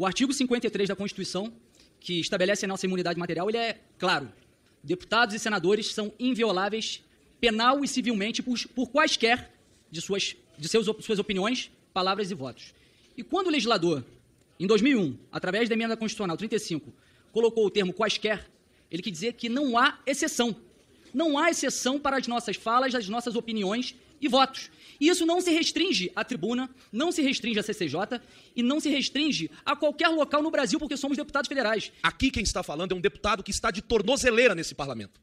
O artigo 53 da Constituição, que estabelece a nossa imunidade material, ele é claro. Deputados e senadores são invioláveis penal e civilmente por, por quaisquer de, suas, de seus, suas opiniões, palavras e votos. E quando o legislador, em 2001, através da emenda constitucional 35, colocou o termo quaisquer, ele quis dizer que não há exceção. Não há exceção para as nossas falas, as nossas opiniões e votos. E isso não se restringe à tribuna, não se restringe à CCJ e não se restringe a qualquer local no Brasil, porque somos deputados federais. Aqui quem está falando é um deputado que está de tornozeleira nesse parlamento.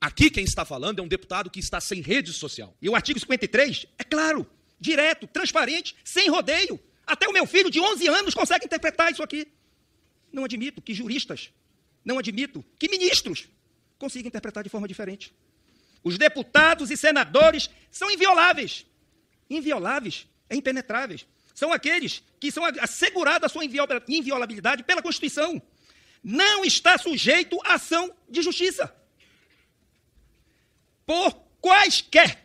Aqui quem está falando é um deputado que está sem rede social. E o artigo 53 é claro, direto, transparente, sem rodeio. Até o meu filho de 11 anos consegue interpretar isso aqui. Não admito que juristas, não admito que ministros consigam interpretar de forma diferente. Os deputados e senadores são invioláveis. Invioláveis, é impenetráveis. São aqueles que são assegurados a sua inviolabilidade pela Constituição. Não está sujeito a ação de justiça. Por quaisquer,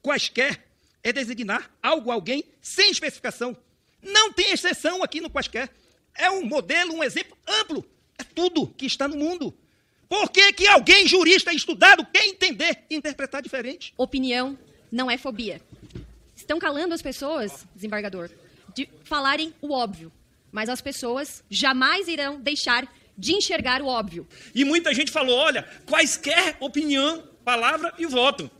quaisquer é designar algo alguém sem especificação. Não tem exceção aqui no quaisquer. É um modelo, um exemplo amplo. É tudo que está no mundo. Por que, que alguém jurista é estudado quer entender e interpretar diferente? Opinião não é fobia. Estão calando as pessoas, desembargador, de falarem o óbvio. Mas as pessoas jamais irão deixar de enxergar o óbvio. E muita gente falou: olha, quaisquer opinião, palavra e voto.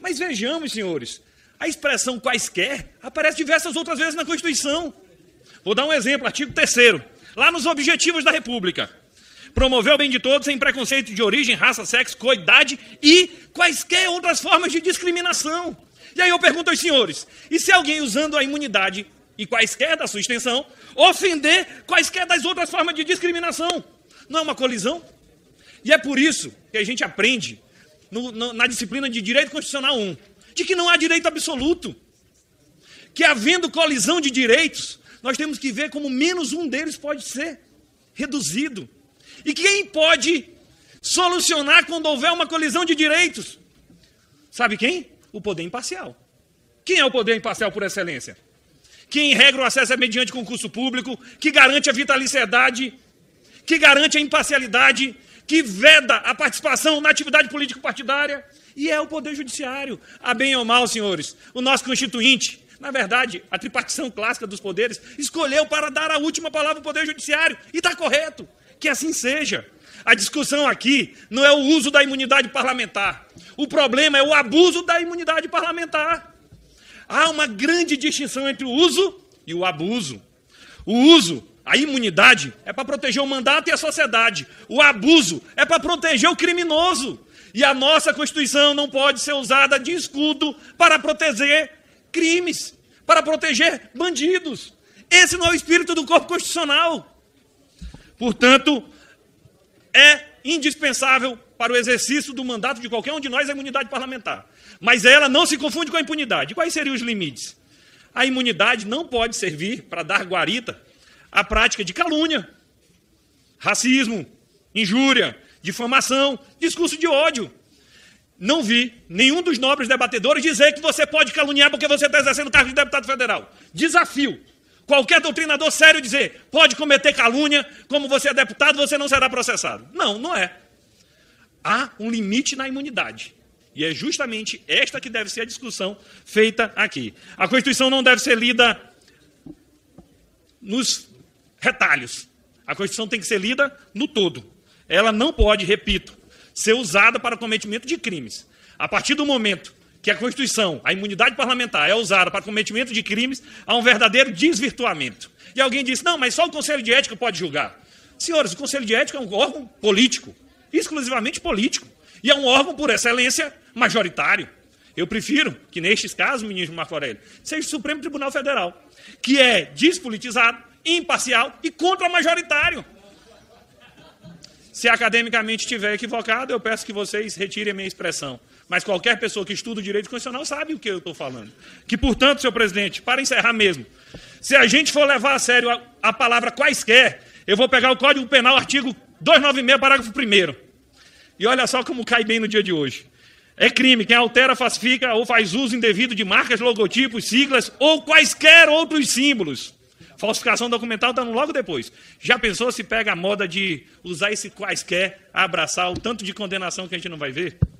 Mas vejamos, senhores, a expressão quaisquer aparece diversas outras vezes na Constituição. Vou dar um exemplo, artigo 3 lá nos Objetivos da República promover o bem de todos sem preconceito de origem, raça, sexo, cor, idade e quaisquer outras formas de discriminação. E aí eu pergunto aos senhores: e se alguém usando a imunidade e quaisquer da sua extensão ofender quaisquer das outras formas de discriminação? Não é uma colisão? E é por isso que a gente aprende no, no, na disciplina de Direito Constitucional 1 de que não há direito absoluto. Que havendo colisão de direitos, nós temos que ver como menos um deles pode ser reduzido e quem pode solucionar quando houver uma colisão de direitos? Sabe quem? O poder imparcial. Quem é o poder imparcial por excelência? Quem regra o acesso é mediante concurso público, que garante a vitaliciedade, que garante a imparcialidade, que veda a participação na atividade político-partidária, e é o Poder Judiciário. A ah, bem ou mal, senhores, o nosso Constituinte, na verdade, a tripartição clássica dos poderes, escolheu para dar a última palavra ao Poder Judiciário, e está correto. Que assim seja. A discussão aqui não é o uso da imunidade parlamentar. O problema é o abuso da imunidade parlamentar. Há uma grande distinção entre o uso e o abuso. O uso, a imunidade, é para proteger o mandato e a sociedade. O abuso é para proteger o criminoso. E a nossa Constituição não pode ser usada de escudo para proteger crimes, para proteger bandidos. Esse não é o espírito do corpo constitucional. Portanto, é indispensável para o exercício do mandato de qualquer um de nós a imunidade parlamentar. Mas ela não se confunde com a impunidade. Quais seriam os limites? A imunidade não pode servir para dar guarita à prática de calúnia, racismo, injúria, difamação, discurso de ódio. Não vi nenhum dos nobres debatedores dizer que você pode caluniar porque você está exercendo o cargo de deputado federal. Desafio Qualquer doutrinador sério dizer, pode cometer calúnia, como você é deputado, você não será processado. Não, não é. Há um limite na imunidade. E é justamente esta que deve ser a discussão feita aqui. A Constituição não deve ser lida nos retalhos. A Constituição tem que ser lida no todo. Ela não pode, repito, ser usada para o cometimento de crimes. A partir do momento que é a Constituição, a imunidade parlamentar, é usada para cometimento de crimes, há um verdadeiro desvirtuamento. E alguém disse: não, mas só o Conselho de Ética pode julgar. Senhores, o Conselho de Ética é um órgão político, exclusivamente político. E é um órgão, por excelência, majoritário. Eu prefiro que, nestes casos, ministro Marco Aurélio, seja o Supremo Tribunal Federal, que é despolitizado, imparcial e contra-majoritário. Se academicamente estiver equivocado, eu peço que vocês retirem a minha expressão. Mas qualquer pessoa que estuda o direito constitucional sabe o que eu estou falando. Que, portanto, senhor presidente, para encerrar mesmo, se a gente for levar a sério a, a palavra quaisquer, eu vou pegar o Código Penal, artigo 296, parágrafo 1. E olha só como cai bem no dia de hoje. É crime quem altera, falsifica ou faz uso indevido de marcas, logotipos, siglas ou quaisquer outros símbolos Falsificação documental está logo depois. Já pensou se pega a moda de usar esse quaisquer, abraçar o tanto de condenação que a gente não vai ver?